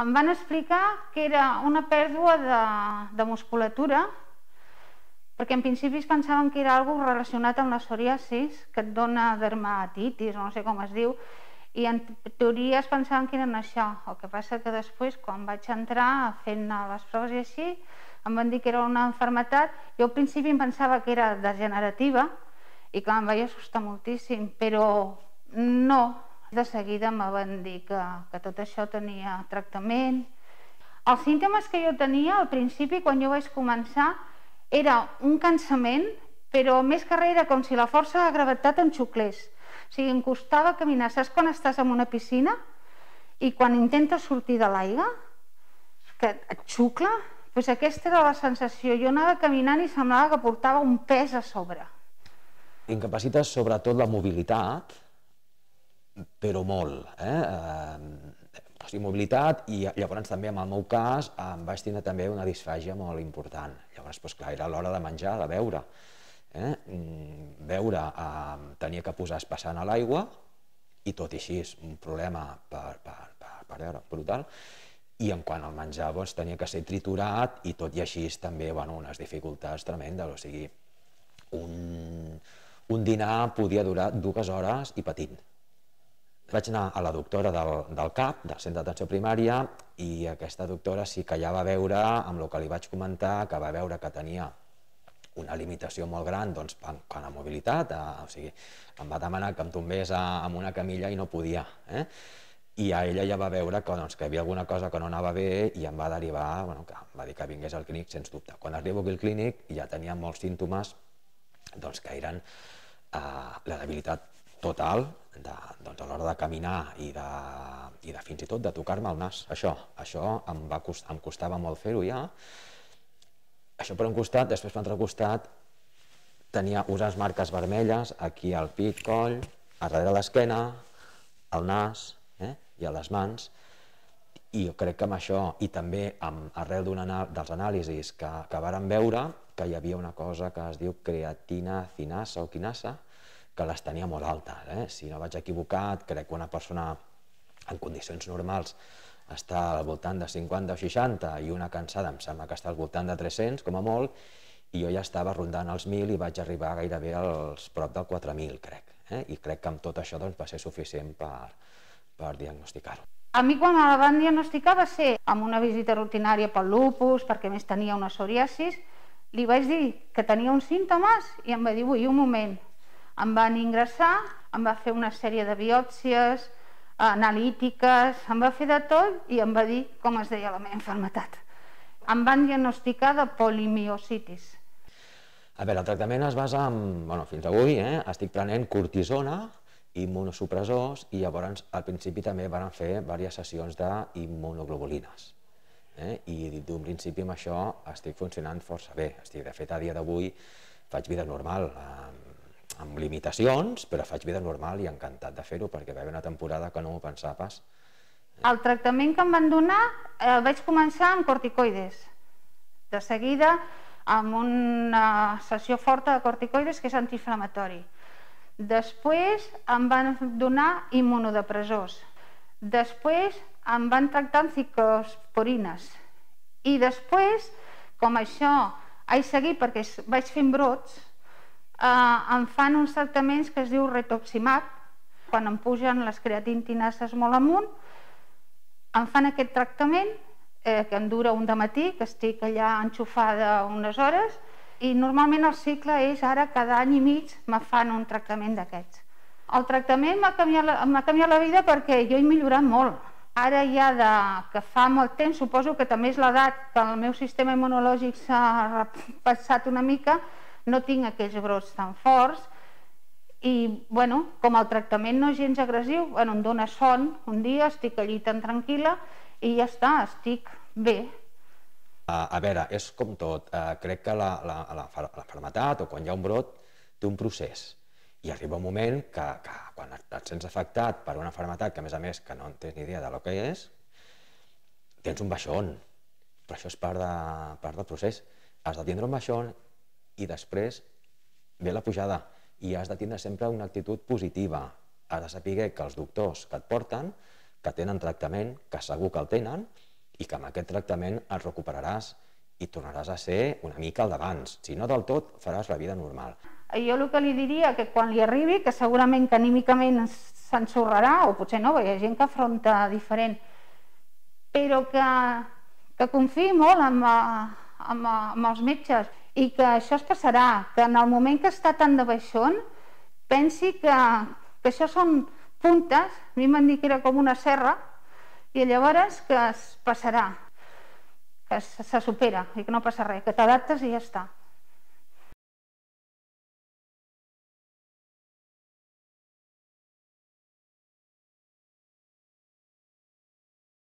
em van explicar que era una pèrdua de, de musculatura perquè en principi pensaven que era algo relacionat amb la psoriasis que et dona dermatitis o no sé com es diu i en teoria es pensaven que eren això el que passa que després quan vaig entrar fent les proves i així em van dir que era una enfermetat i al principi em pensava que era degenerativa i clar, em vaig assustar moltíssim però no, de seguida me van dir que, que tot això tenia tractament. Els símptomes que jo tenia al principi, quan jo vaig començar, era un cansament, però més que res era com si la força de gravetat em xuclés. O sigui, em costava caminar. Saps quan estàs en una piscina i quan intentes sortir de l'aigua, que et xucla? Doncs aquesta era la sensació. Jo anava caminant i semblava que portava un pes a sobre. Incapacites sobretot la mobilitat, però molt. Eh? eh o doncs mobilitat i llavors també en el meu cas em vaig tenir també una disfàgia molt important. Llavors, doncs, clar, era l'hora de menjar, de beure. Eh? Mm, beure, eh, tenia que posar espessant a l'aigua i tot i així un problema per, per, per, per veure, brutal i en quant al menjar doncs, tenia que ser triturat i tot i així també bueno, unes dificultats tremendes, o sigui, un, un dinar podia durar dues hores i patint, vaig anar a la doctora del, del CAP, del Centre d'Atenció Primària, i aquesta doctora sí que ja va veure, amb el que li vaig comentar, que va veure que tenia una limitació molt gran doncs, quant a mobilitat, eh, o sigui, em va demanar que em tombés amb una camilla i no podia. Eh? I a ella ja va veure que, doncs, que hi havia alguna cosa que no anava bé i em va derivar, bueno, que em va dir que vingués al clínic, sens dubte. Quan arribo aquí al clínic ja tenia molts símptomes doncs, que eren eh, la debilitat total, de, doncs a l'hora de caminar i de, i de fins i tot de tocar-me el nas. Això, això em, va cost, em costava molt fer-ho ja. Això per un costat, després per altre costat tenia unes marques vermelles aquí al pit, coll, a darrere l'esquena, al nas eh? i a les mans i jo crec que amb això i també amb, arrel anal, dels anàlisis que, que vàrem veure que hi havia una cosa que es diu creatina cinasa o quinasa que les tenia molt altes. Eh? Si no vaig equivocat, crec que una persona en condicions normals està al voltant de 50 o 60 i una cansada em sembla que està al voltant de 300, com a molt, i jo ja estava rondant els 1.000 i vaig arribar gairebé als prop del 4.000, crec. Eh? I crec que amb tot això doncs, va ser suficient per, per diagnosticar-ho. A mi quan la van diagnosticar va ser amb una visita rutinària pel lupus, perquè més tenia una psoriasis, li vaig dir que tenia uns símptomes i em va dir, ui, un moment, em van ingressar, em va fer una sèrie de biòpsies, analítiques, em va fer de tot i em va dir com es deia la meva enfermetat. Em van diagnosticar de polimiositis. A veure, el tractament es basa en... Bueno, fins avui eh, estic prenent cortisona, immunosupressors i llavors al principi també van fer diverses sessions d'immunoglobulines. Eh? I d'un principi amb això estic funcionant força bé. Estic, de fet, a dia d'avui faig vida normal, eh, amb limitacions, però faig vida normal i encantat de fer-ho perquè va haver una temporada que no m'ho pensava pas. El tractament que em van donar el eh, vaig començar amb corticoides. De seguida amb una sessió forta de corticoides que és antiinflamatori. Després em van donar immunodepressors. Després em van tractar amb ciclosporines. I després, com això, vaig seguit perquè vaig fent brots, eh, em fan uns tractaments que es diu retoximab, quan em pugen les creatintinases molt amunt, em fan aquest tractament, eh, que em dura un de matí, que estic allà enxufada unes hores, i normalment el cicle és ara cada any i mig me fan un tractament d'aquests. El tractament m'ha canviat, canviat la vida perquè jo he millorat molt. Ara ja de, que fa molt temps, suposo que també és l'edat que el meu sistema immunològic s'ha passat una mica, no tinc aquells brots tan forts i, bueno, com el tractament no és gens agressiu, bueno, em dóna son, un dia estic allí tan tranquil·la i ja està, estic bé. Uh, a veure, és com tot, uh, crec que la, la, la, la farmatat o quan hi ha un brot té un procés i arriba un moment que, que quan et sents afectat per una fermetat que a més a més que no en tens ni idea de lo que és, tens un baixón, però això és part, de, part del procés. Has de tindre un baixón i després ve la pujada i has de tindre sempre una actitud positiva. Has de saber que els doctors que et porten, que tenen tractament, que segur que el tenen, i que amb aquest tractament et recuperaràs i tornaràs a ser una mica al d'abans. Si no del tot, faràs la vida normal. Jo el que li diria que quan li arribi, que segurament que anímicament s'ensorrarà, o potser no, perquè hi ha gent que afronta diferent, però que, que confiï molt en, en, en, en els metges i que això es passarà, que en el moment que està tan de baixón pensi que, que això són puntes, a mi m'han dit que era com una serra, i llavores que es passarà, que se supera i que no passa res, que t'adaptes i ja està.